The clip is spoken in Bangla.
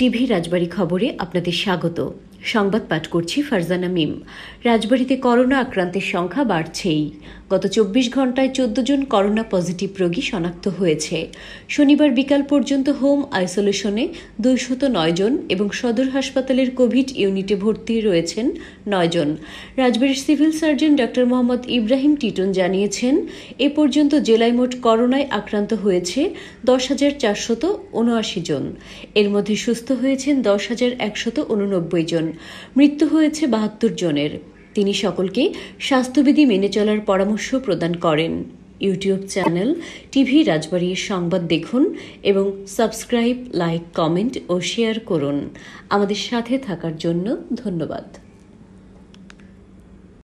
টিভি রাজবাড়ি খবরে আপনাদের স্বাগত সংবাদ পাঠ করছি ফারজানা মিম রাজবাড়িতে করোনা আক্রান্তের সংখ্যা বাড়ছেই গত চব্বিশ ঘন্টায় চোদ্দ জন করোনা পজিটিভ রোগী শনাক্ত হয়েছে শনিবার বিকাল পর্যন্ত হোম আইসোলেশনে দুইশত নয় জন এবং সদর হাসপাতালের কোভিড ইউনিটে ভর্তি রয়েছেন নয় জন রাজবাড়ির civil surgeon doctor Mohammad Ibrahim Titon জানিয়েছেন এ পর্যন্ত জেলায় মোট করোনায় আক্রান্ত হয়েছে দশ হাজার চারশত উনআশি জন এর মধ্যে সুস্থ হয়েছেন দশ হাজার একশত উননব্বই জন মৃত্যু হয়েছে বাহাত্তর জনের তিনি সকলকে স্বাস্থ্যবিধি মেনে চলার পরামর্শ প্রদান করেন ইউটিউব চ্যানেল টিভি রাজবাড়ির সংবাদ দেখুন এবং সাবস্ক্রাইব লাইক কমেন্ট ও শেয়ার করুন আমাদের সাথে থাকার জন্য ধন্যবাদ